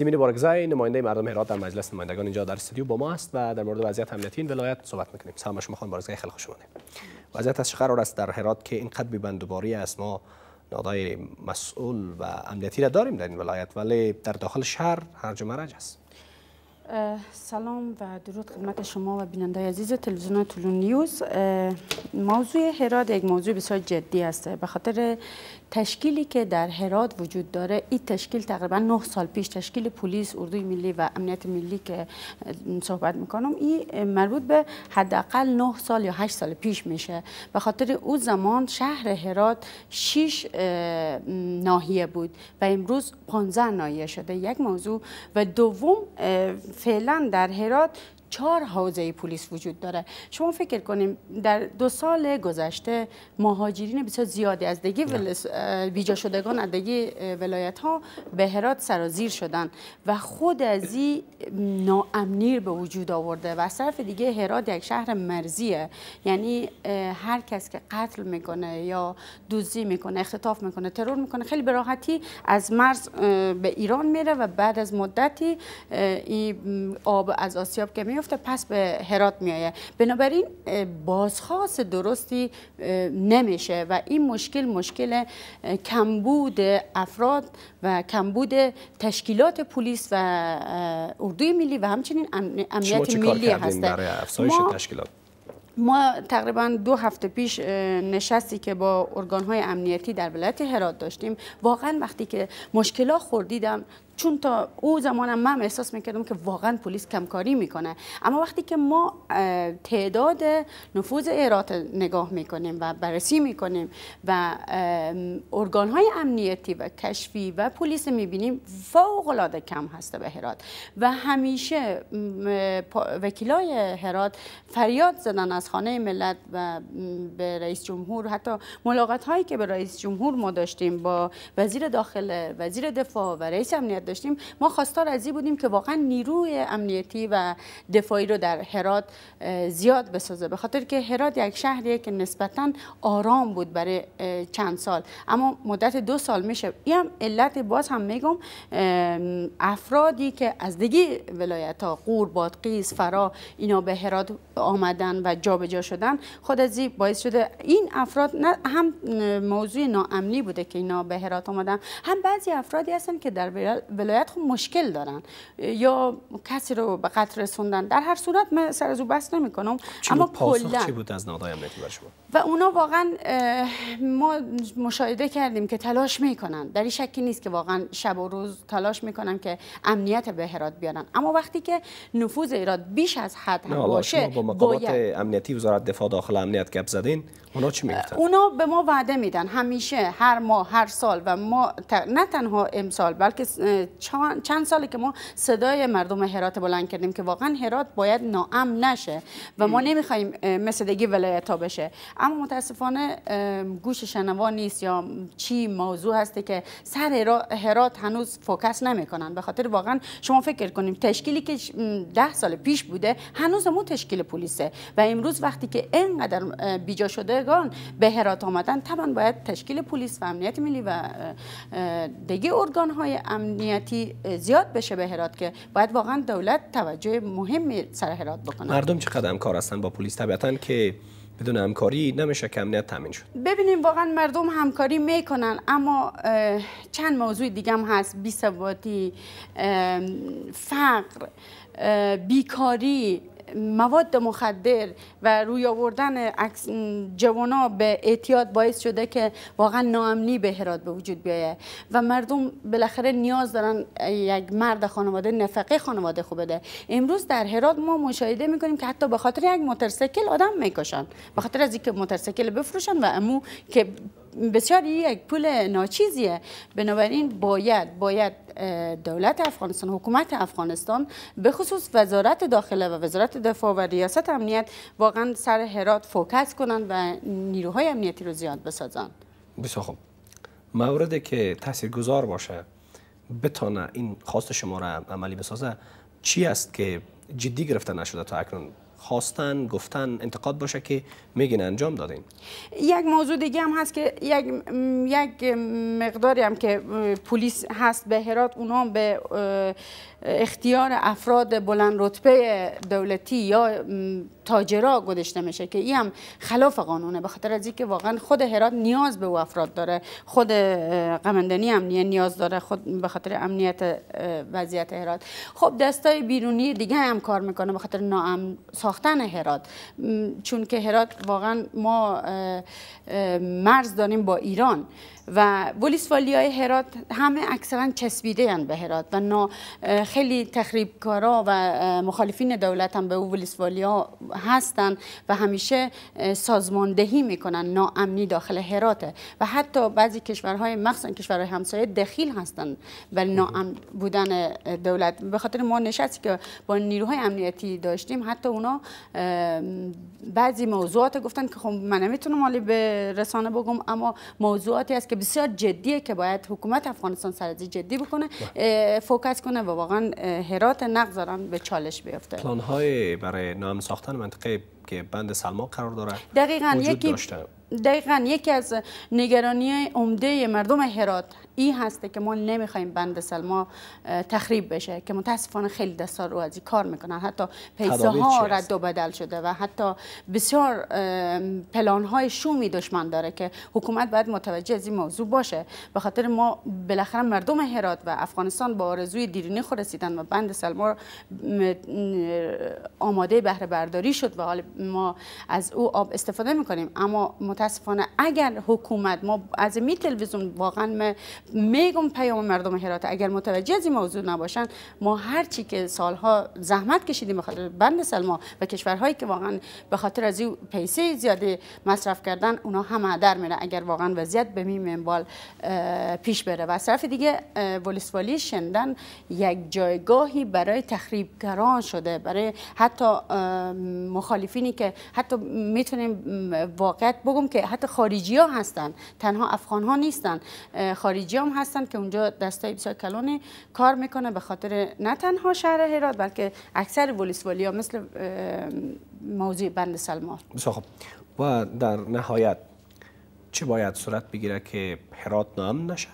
سیمین بارگزای نماینده مردم هرات در مجلس نمایندگان اینجا در استودیو با ما است و در مورد وضعیت امنیتی این ولایت صحبت میکنیم سلام شما خان بارگزای خیلی خوش وضعیت از قرار است در هرات که اینقدر بیبندوباری است ما نادای مسئول و امنیتی را داریم در این ولایت ولی در داخل شهر هر مرج است سلام و درود خدمت شما و بیننده عزیز تلویزیون طولون نیوز موضوع هراد یک موضوع بسیار جدی است به خاطر تشکیلی که در هراد وجود داره این تشکیل تقریبا 9 سال پیش تشکیل پلیس اردوی ملی و امنیت ملی که صحبت میکنم این مربوط به حداقل 9 سال یا 8 سال پیش میشه به خاطر او زمان شهر هراد 6 ناحیه بود و امروز 15 ناحیه شده یک موضوع و دوم فعلا در هرات چهار حوزه پلیس وجود داره شما فکر کنیم در دو سال گذشته مهاجرین بسیار زیادی از دیگه ویجا شدگان از دیگه ولایت ها به هرات سرازیر شدن و خود از این ناامنی به وجود آورده و از طرف دیگه هرات یک شهر مرزیه یعنی هر کس که قتل میکنه یا دزدی میکنه اختطاف میکنه ترور میکنه خیلی به راحتی از مرز به ایران میره و بعد از مدتی آب از آسیاب که میفته پس به هرات میایه بنابراین بازخواست درستی نمیشه و این مشکل مشکل کمبود افراد و کمبود تشکیلات پلیس و اردوی ملی و همچنین امنیت ملی هست. ما تشکیلات ما تقریبا دو هفته پیش نشستی که با های امنیتی در ولایت هرات داشتیم واقعا وقتی که مشکلات خوردیدم چون تا او زمانم من احساس میکردم که واقعا پلیس کمکاری میکنه اما وقتی که ما تعداد نفوذ ایرات نگاه میکنیم و بررسی میکنیم و ارگان های امنیتی و کشفی و پلیس میبینیم فوق العاده کم هسته به هرات و همیشه وکیلای هرات فریاد زدن از خانه ملت و به رئیس جمهور حتی ملاقات هایی که به رئیس جمهور ما داشتیم با وزیر داخل، وزیر دفاع و رئیس امنیت داشتیم ما خواستار از این بودیم که واقعا نیروی امنیتی و دفاعی رو در هرات زیاد بسازه به خاطر که هرات یک شهریه که نسبتا آرام بود برای چند سال اما مدت دو سال میشه این هم علت باز هم میگم افرادی که از دیگه ولایت ها قور بادقیز، فرا اینا به هرات آمدن و جابجا شدن خود از باعث شده این افراد نه هم موضوع ناامنی بوده که اینا به هرات آمدن هم بعضی افرادی هستن که در ولایت خب مشکل دارن یا کسی رو به قتل رسوندن در هر صورت من سر از او بس نمی کنم اما کلا چی بود از نهادهای امنیتی و اونا واقعا ما مشاهده کردیم که تلاش میکنن در این شکی نیست که واقعا شب و روز تلاش میکنن که امنیت به هرات بیارن اما وقتی که نفوذ ایراد بیش از حد هم باشه با مقامات امنیتی وزارت دفاع داخل امنیت گپ زدین اونا چی میگفتن اونا به ما وعده میدن همیشه هر ماه هر سال و ما نه تنها امسال بلکه چند سالی که ما صدای مردم هرات بلند کردیم که واقعا هرات باید نام نشه و ما نمیخوایم مثل دیگه ولایت بشه اما متاسفانه گوش شنوا نیست یا چی موضوع هسته که سر هرات هنوز فوکس نمیکنن به خاطر واقعا شما فکر کنیم تشکیلی که ده سال پیش بوده هنوز مو تشکیل پلیسه و امروز وقتی که اینقدر بیجا شدگان به هرات آمدن طبعا باید تشکیل پلیس و امنیت ملی و دیگه ارگان های زیاد بشه به هرات که باید واقعا دولت توجه مهمی سر هرات بکنه مردم چقدر کار هستن با پلیس طبیعتا که بدون همکاری نمیشه که امنیت تامین شد ببینیم واقعا مردم همکاری میکنن اما چند موضوع دیگه هم هست بیسوادی فقر بیکاری مواد مخدر و روی آوردن جوانا به اعتیاد باعث شده که واقعا ناامنی به هرات به وجود بیایه و مردم بالاخره نیاز دارن یک مرد خانواده نفقه خانواده خوب بده امروز در هرات ما مشاهده میکنیم که حتی به خاطر یک موتورسیکل آدم میکشن به خاطر از اینکه موتورسیکل بفروشن و امو که بسیار یک پول ناچیزیه بنابراین باید باید دولت افغانستان حکومت افغانستان به خصوص وزارت داخله و وزارت دفاع و ریاست امنیت واقعا سر هرات فوکس کنند و نیروهای امنیتی رو زیاد بسازند بسیار خوب موردی که گذار باشه بتانه این خواست شما را عملی بسازه چی است که جدی گرفته نشده تا اکنون خواستن گفتن انتقاد باشه که میگین انجام دادین یک موضوع دیگه هم هست که یک, یک مقداری هم که پلیس هست به هرات اونا به اختیار افراد بلند رتبه دولتی یا تاجرا گذشته میشه که این هم خلاف قانونه به خاطر از اینکه واقعا خود هرات نیاز به او افراد داره خود قمندنی هم نیاز داره خود به خاطر امنیت وضعیت هرات خب دستای بیرونی دیگه هم کار میکنه به خاطر ناام ساختن هرات چون که هرات واقعا ما مرز داریم با ایران و والی های هرات همه اکثرا چسبیده هن به هرات و نا خیلی تخریبکارا و مخالفین دولت هم به او والی ها هستن و همیشه سازماندهی میکنن ناامنی داخل هراته و حتی بعضی کشورهای مخصوصا کشورهای همسایه دخیل هستن به ناامن بودن دولت به خاطر ما نشستی که با نیروهای امنیتی داشتیم حتی اونا بعضی موضوعات گفتن که خب من نمیتونم حالی به رسانه بگم اما موضوعاتی است که بسیار جدیه که باید حکومت افغانستان سرزی جدی بکنه بله. فوکس کنه و واقعا هرات دارن به چالش بیفته پلان برای نام ساختن منطقه که بند سلما قرار داره دقیقا یکی دقیقا یکی از نگرانی عمده مردم هرات ای هسته که ما نمیخوایم بند سلما تخریب بشه که متاسفانه خیلی دستار رو از کار میکنن حتی پیسه ها رد و بدل شده و حتی بسیار پلان های شومی دشمن داره که حکومت باید متوجه از این موضوع باشه به خاطر ما بالاخره مردم هرات و افغانستان با آرزوی دیرینه خود رسیدن و بند سلما آماده بهره برداری شد و حال ما از او آب استفاده میکنیم اما متاسفانه اگر حکومت ما از می تلویزیون واقعا میگم پیام مردم هرات اگر متوجه از این موضوع نباشن ما هر چی که سالها زحمت کشیدیم بخاطر بند سلما و کشورهایی که واقعا به خاطر از این پیسه زیاده مصرف کردن اونا همه در میره اگر واقعا وضعیت به می منبال پیش بره و از طرف دیگه ولسوالی شندن یک جایگاهی برای تخریبگران شده برای حتی مخالفینی که حتی میتونیم واقعیت بگم که حتی خارجی ها هستن تنها افغان ها نیستن خارجی خارجی هم هستن که اونجا های بسیار کلونی کار میکنه به خاطر نه تنها شهر هرات بلکه اکثر ولسوالی ها مثل موضوع بند سلمان بسیار خب و در نهایت چه باید صورت بگیره که هرات نام نشه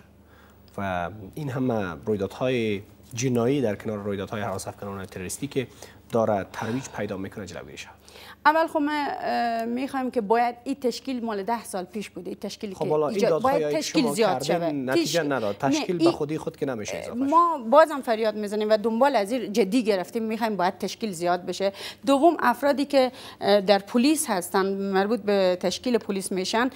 و این همه رویدادهای جنایی در کنار رویدادهای حراس افکنان تروریستی که داره ترویج پیدا میکنه جلوگیری اول خب ما میخوایم که باید این تشکیل مال ده سال پیش بوده این تشکیل خب که باید تشکیل زیاد شود نتیجه نداد تشکیل به خودی خود که نمیشه اضافه ما بازم فریاد میزنیم و دنبال از این جدی گرفتیم میخوایم باید تشکیل زیاد بشه دوم افرادی که در پلیس هستن مربوط به تشکیل پلیس میشن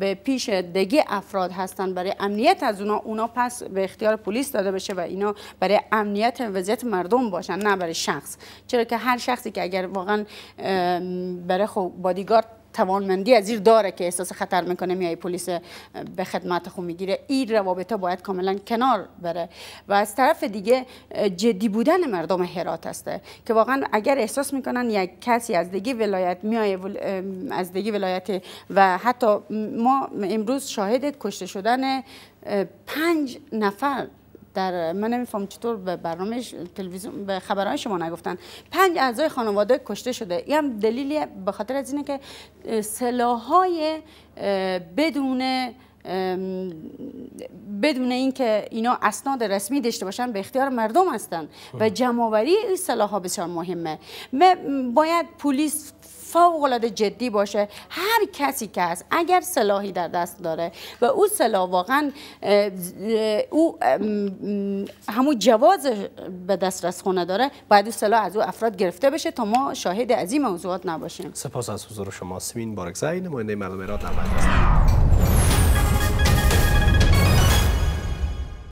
به پیش دگی افراد هستن برای امنیت از اونا اونا پس به اختیار پلیس داده بشه و اینا برای امنیت وضعیت مردم باشن نه برای شخص چرا که هر شخصی که اگر واقعا برای خود خب بادیگارد توانمندی از داره که احساس خطر میکنه میای پلیس به خدمت خو میگیره این روابط باید کاملا کنار بره و از طرف دیگه جدی بودن مردم هرات هسته که واقعا اگر احساس میکنن یک کسی از دیگه ولایت میای از ولایت و حتی ما امروز شاهد کشته شدن پنج نفر در من نمیفهم چطور به برنامه تلویزیون به خبرهای شما نگفتن پنج اعضای خانواده کشته شده این هم دلیلی به خاطر از اینه که سلاحهای بدون بدون اینکه اینا اسناد رسمی داشته باشن به اختیار مردم هستن و خب. جمعآوری این سلاح ها بسیار مهمه باید پلیس فوق العاده جدی باشه هر کسی که هست اگر سلاحی در دست داره و او سلاح واقعا او همون جواز به دسترس خونه داره باید او سلاح از او افراد گرفته بشه تا ما شاهد از این موضوعات نباشیم سپاس از حضور شما سمین بارکزای نماینده مردم ایران در